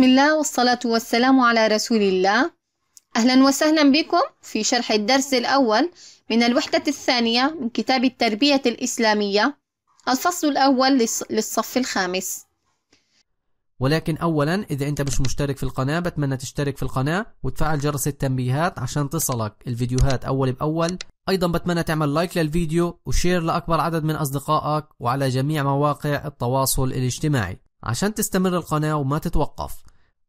بسم الله والصلاة والسلام على رسول الله أهلا وسهلا بكم في شرح الدرس الأول من الوحدة الثانية من كتاب التربية الإسلامية الفصل الأول للصف الخامس ولكن أولا إذا أنت مش مشترك في القناة بتمنى تشترك في القناة وتفعل جرس التنبيهات عشان تصلك الفيديوهات أول بأول أيضا بتمنى تعمل لايك للفيديو وشير لأكبر عدد من أصدقائك وعلى جميع مواقع التواصل الاجتماعي عشان تستمر القناة وما تتوقف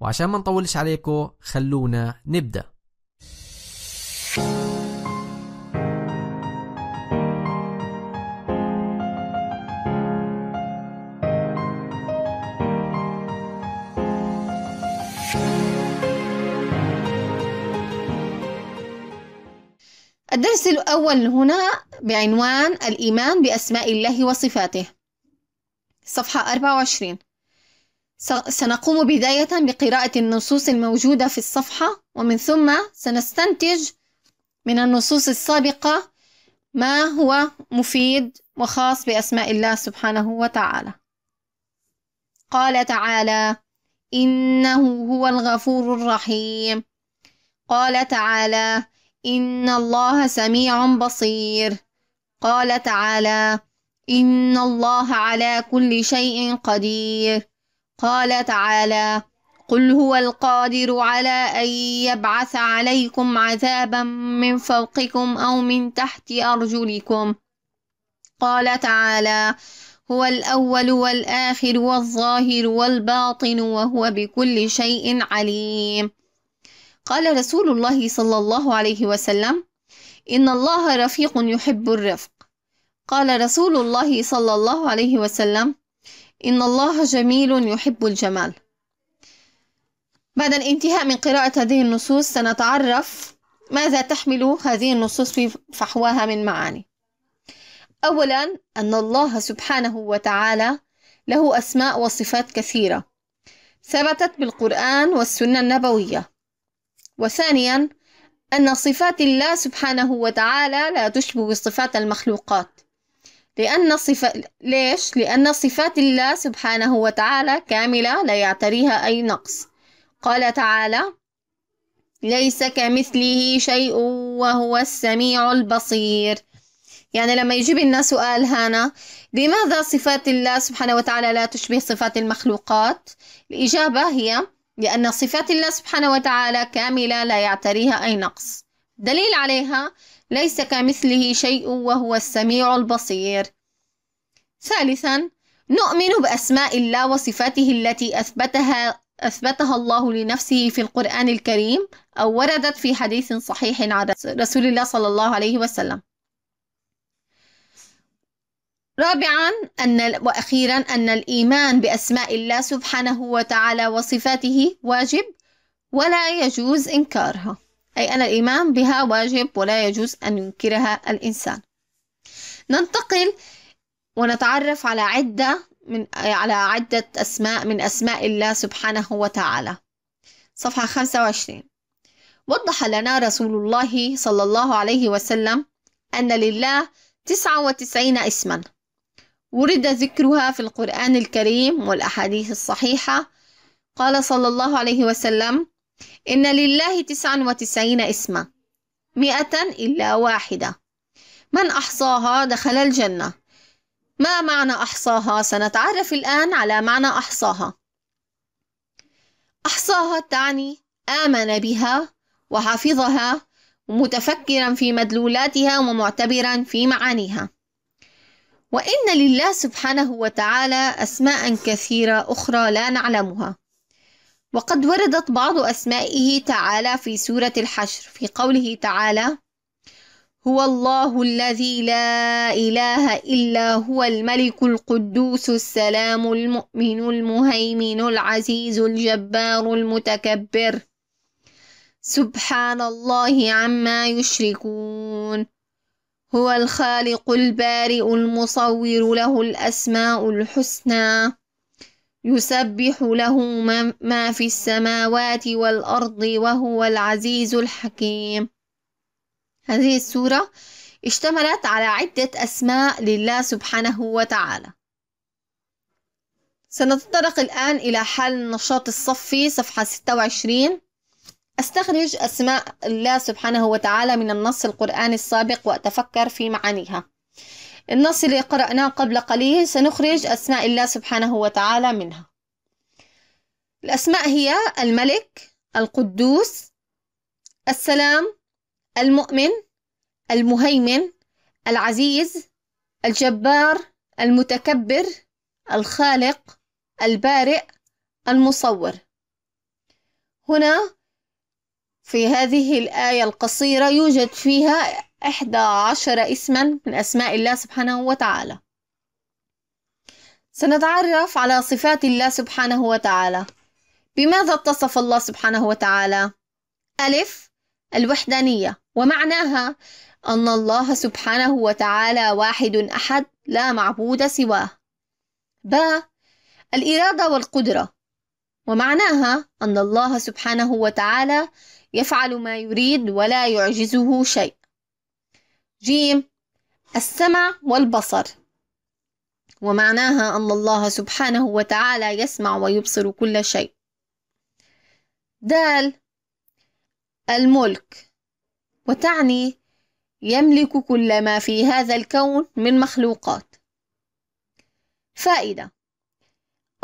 وعشان ما نطولش عليكم خلونا نبدأ الدرس الأول هنا بعنوان الإيمان بأسماء الله وصفاته صفحة 24 سنقوم بداية بقراءة النصوص الموجودة في الصفحة ومن ثم سنستنتج من النصوص السابقة ما هو مفيد وخاص بأسماء الله سبحانه وتعالى قال تعالى إنه هو الغفور الرحيم قال تعالى إن الله سميع بصير قال تعالى إن الله على كل شيء قدير قال تعالى قل هو القادر على أن يبعث عليكم عذابا من فوقكم أو من تحت أرجلكم قال تعالى هو الأول والآخر والظاهر والباطن وهو بكل شيء عليم قال رسول الله صلى الله عليه وسلم إن الله رفيق يحب الرفق قال رسول الله صلى الله عليه وسلم إن الله جميل يحب الجمال بعد الانتهاء من قراءة هذه النصوص سنتعرف ماذا تحمل هذه النصوص في فحواها من معاني أولا أن الله سبحانه وتعالى له أسماء وصفات كثيرة ثبتت بالقرآن والسنة النبوية وثانيا أن صفات الله سبحانه وتعالى لا تشبه صفات المخلوقات لأن صفة ليش؟ لأن صفات الله سبحانه وتعالى كاملة لا يعتريها أي نقص قال تعالى ليس كمثله شيء وهو السميع البصير يعني لما يجيب لنا سؤال هنا لماذا صفات الله سبحانه وتعالى لا تشبه صفات المخلوقات الإجابة هي لأن صفات الله سبحانه وتعالى كاملة لا يعتريها أي نقص دليل عليها ليس كمثله شيء وهو السميع البصير ثالثا نؤمن بأسماء الله وصفاته التي أثبتها أثبتها الله لنفسه في القرآن الكريم أو وردت في حديث صحيح عن رسول الله صلى الله عليه وسلم رابعا أن وأخيرا أن الإيمان بأسماء الله سبحانه وتعالى وصفاته واجب ولا يجوز إنكارها أي أن الإيمان بها واجب ولا يجوز أن ينكرها الإنسان ننتقل ونتعرف على عدة من على عدة أسماء من أسماء الله سبحانه وتعالى صفحة 25 وضح لنا رسول الله صلى الله عليه وسلم أن لله 99 اسما ورد ذكرها في القرآن الكريم والأحاديث الصحيحة قال صلى الله عليه وسلم إن لله تسعا وتسعين اسما مئة إلا واحدة من أحصاها دخل الجنة ما معنى أحصاها؟ سنتعرف الآن على معنى أحصاها أحصاها تعني آمن بها وحفظها متفكرا في مدلولاتها ومعتبرا في معانيها وإن لله سبحانه وتعالى أسماء كثيرة أخرى لا نعلمها وقد وردت بعض أسمائه تعالى في سورة الحشر في قوله تعالى هو الله الذي لا إله إلا هو الملك القدوس السلام المؤمن المهيمن العزيز الجبار المتكبر سبحان الله عما يشركون هو الخالق البارئ المصور له الأسماء الحسنى يسبح له ما في السماوات والأرض وهو العزيز الحكيم هذه السورة اشتملت على عدة أسماء لله سبحانه وتعالى سنتطرق الآن إلى حال النشاط الصفي صفحة 26 أستخرج أسماء الله سبحانه وتعالى من النص القرآني السابق وأتفكر في معانيها النص اللي قرأناه قبل قليل سنخرج أسماء الله سبحانه وتعالى منها الأسماء هي الملك القدوس السلام المؤمن المهيمن العزيز الجبار المتكبر الخالق البارئ المصور هنا في هذه الآية القصيرة يوجد فيها إحدى عشر اسما من أسماء الله سبحانه وتعالى سنتعرف على صفات الله سبحانه وتعالى بماذا اتصف الله سبحانه وتعالى ألف الوحدانية ومعناها أن الله سبحانه وتعالى واحد أحد لا معبود سواه ب الإرادة والقدرة ومعناها أن الله سبحانه وتعالى يفعل ما يريد ولا يعجزه شيء جيم السمع والبصر ومعناها أن الله سبحانه وتعالى يسمع ويبصر كل شيء دال الملك وتعني يملك كل ما في هذا الكون من مخلوقات فائدة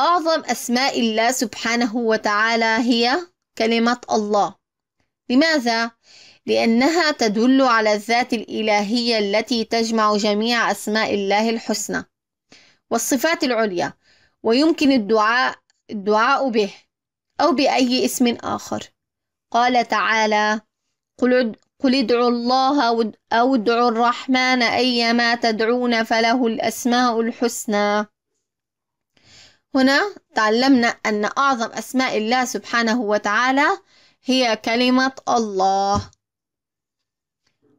أعظم أسماء الله سبحانه وتعالى هي كلمة الله لماذا؟ لأنها تدل على الذات الإلهية التي تجمع جميع أسماء الله الحسنى والصفات العليا ويمكن الدعاء الدعاء به أو بأي اسم آخر قال تعالى قل, قل ادعوا الله أو ادعوا الرحمن أيما تدعون فله الأسماء الحسنى هنا تعلمنا أن أعظم أسماء الله سبحانه وتعالى هي كلمة الله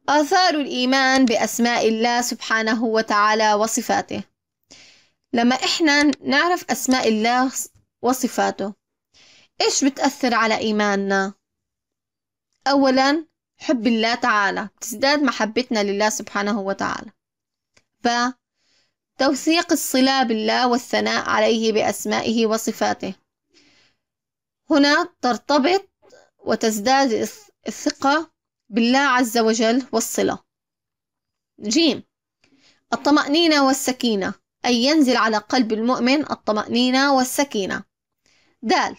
آثار الإيمان بأسماء الله سبحانه وتعالى وصفاته لما إحنا نعرف أسماء الله وصفاته إيش بتأثر على إيماننا؟ أولا حب الله تعالى تزداد محبتنا لله سبحانه وتعالى ب توثيق الصلة بالله والثناء عليه بأسمائه وصفاته هنا ترتبط وتزداد الثقة بالله عز وجل والصلة جيم الطمأنينة والسكينة أي ينزل على قلب المؤمن الطمأنينة والسكينة دال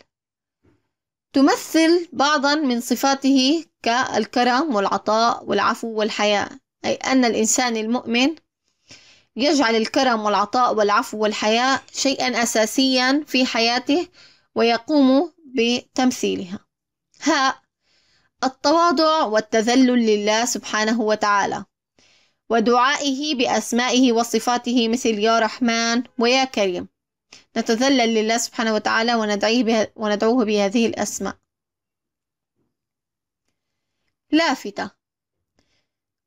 تمثل بعضا من صفاته كالكرم والعطاء والعفو والحياء أي أن الإنسان المؤمن يجعل الكرم والعطاء والعفو والحياء شيئا أساسيا في حياته ويقوم بتمثيلها هاء التواضع والتذلل لله سبحانه وتعالى ودعائه بأسمائه وصفاته مثل يا رحمن ويا كريم نتذلل لله سبحانه وتعالى وندعيه به وندعوه بهذه الأسماء لافتة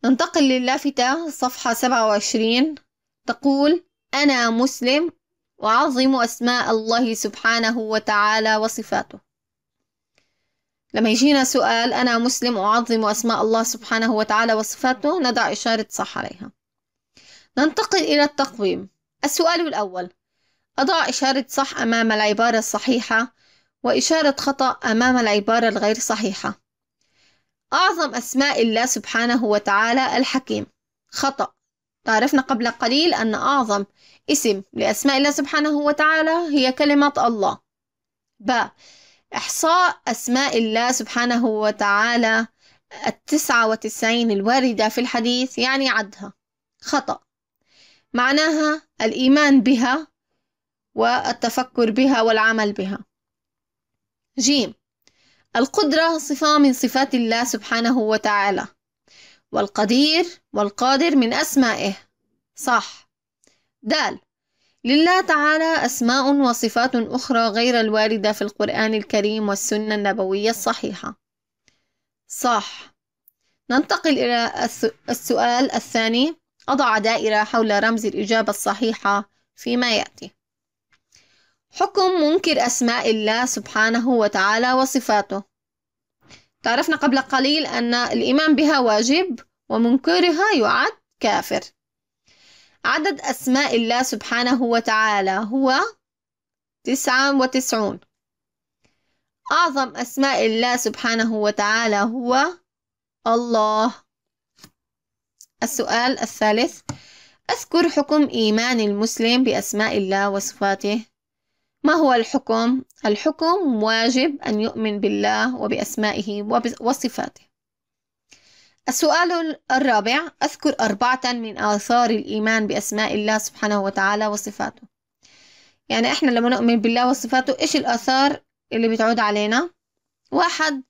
ننتقل للافتة صفحة 27 تقول أنا مسلم وعظم أسماء الله سبحانه وتعالى وصفاته لما يجينا سؤال أنا مسلم أعظم أسماء الله سبحانه وتعالى وصفاته نضع إشارة صح عليها ننتقل إلى التقويم السؤال الأول أضع إشارة صح أمام العبارة الصحيحة وإشارة خطأ أمام العبارة الغير صحيحة أعظم أسماء الله سبحانه وتعالى الحكيم خطأ تعرفنا قبل قليل أن أعظم اسم لأسماء الله سبحانه وتعالى هي كلمة الله ب إحصاء أسماء الله سبحانه وتعالى التسعة وتسعين الواردة في الحديث يعني عدها خطأ معناها الإيمان بها والتفكر بها والعمل بها جيم القدرة صفة من صفات الله سبحانه وتعالى والقدير والقادر من أسمائه صح دال لله تعالى أسماء وصفات أخرى غير الواردة في القرآن الكريم والسنة النبوية الصحيحة صح ننتقل إلى السؤال الثاني أضع دائرة حول رمز الإجابة الصحيحة فيما يأتي حكم منكر أسماء الله سبحانه وتعالى وصفاته تعرفنا قبل قليل أن الإيمان بها واجب ومنكرها يعد كافر عدد أسماء الله سبحانه وتعالى هو تسعة وتسعون أعظم أسماء الله سبحانه وتعالى هو الله السؤال الثالث أذكر حكم إيمان المسلم بأسماء الله وصفاته ما هو الحكم؟ الحكم واجب أن يؤمن بالله وبأسمائه وصفاته السؤال الرابع أذكر أربعة من آثار الإيمان بأسماء الله سبحانه وتعالى وصفاته يعني إحنا لما نؤمن بالله وصفاته إيش الآثار اللي بتعود علينا واحد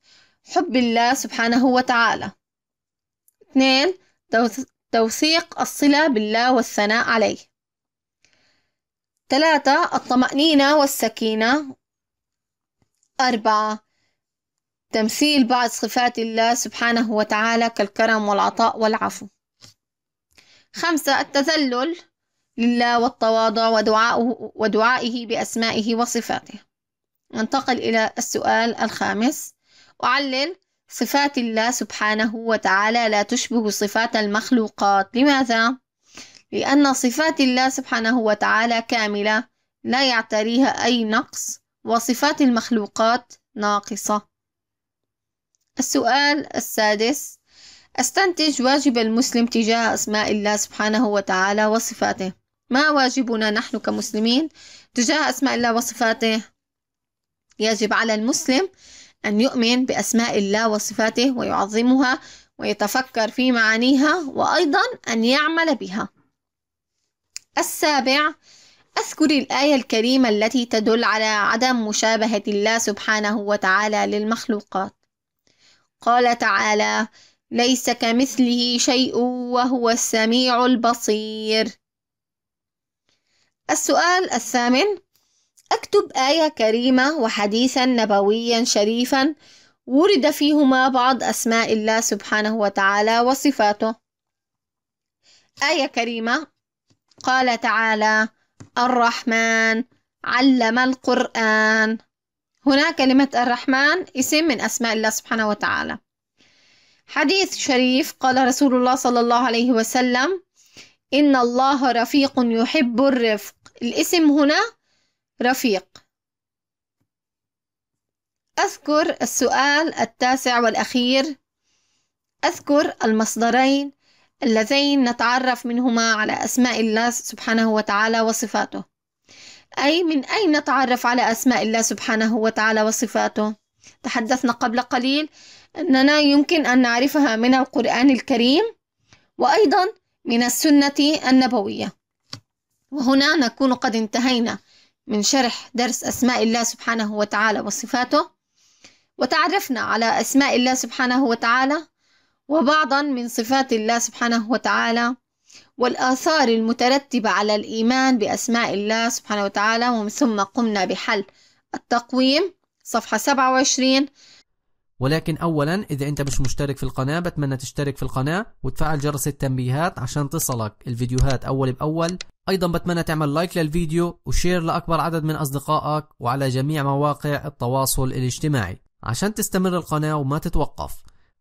حب الله سبحانه وتعالى اثنين توثيق الصلة بالله والثناء عليه ثلاثة الطمأنينة والسكينة أربعة تمثيل بعض صفات الله سبحانه وتعالى كالكرم والعطاء والعفو خمسة التذلل لله والتواضع ودعائه, ودعائه بأسمائه وصفاته ننتقل إلى السؤال الخامس أعلل صفات الله سبحانه وتعالى لا تشبه صفات المخلوقات لماذا؟ لأن صفات الله سبحانه وتعالى كاملة لا يعتريها أي نقص وصفات المخلوقات ناقصة السؤال السادس استنتج واجب المسلم تجاه أسماء الله سبحانه وتعالى وصفاته ما واجبنا نحن كمسلمين تجاه أسماء الله وصفاته يجب على المسلم أن يؤمن بأسماء الله وصفاته ويعظمها ويتفكر في معانيها وأيضا أن يعمل بها السابع أذكر الآية الكريمة التي تدل على عدم مشابهة الله سبحانه وتعالى للمخلوقات قال تعالى ليس كمثله شيء وهو السميع البصير السؤال الثامن اكتب ايه كريمه وحديثا نبويا شريفا ورد فيهما بعض اسماء الله سبحانه وتعالى وصفاته ايه كريمه قال تعالى الرحمن علم القران هنا كلمة الرحمن اسم من أسماء الله سبحانه وتعالى حديث شريف قال رسول الله صلى الله عليه وسلم إن الله رفيق يحب الرفق الاسم هنا رفيق أذكر السؤال التاسع والأخير أذكر المصدرين اللذين نتعرف منهما على أسماء الله سبحانه وتعالى وصفاته أي من أين نتعرف على أسماء الله سبحانه وتعالى وصفاته تحدثنا قبل قليل أننا يمكن أن نعرفها من القرآن الكريم وأيضا من السنة النبوية وهنا نكون قد انتهينا من شرح درس أسماء الله سبحانه وتعالى وصفاته وتعرفنا على أسماء الله سبحانه وتعالى وبعضا من صفات الله سبحانه وتعالى والآثار المترتبة على الإيمان بأسماء الله سبحانه وتعالى ومن ثم قمنا بحل التقويم صفحة 27 ولكن أولا إذا أنت مش مشترك في القناة بتمنى تشترك في القناة وتفعل جرس التنبيهات عشان تصلك الفيديوهات أول بأول أيضا بتمنى تعمل لايك للفيديو وشير لأكبر عدد من أصدقائك وعلى جميع مواقع التواصل الاجتماعي عشان تستمر القناة وما تتوقف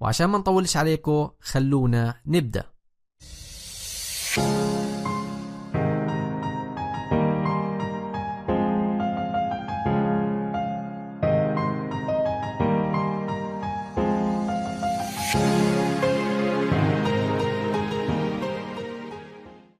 وعشان ما نطولش عليكم خلونا نبدأ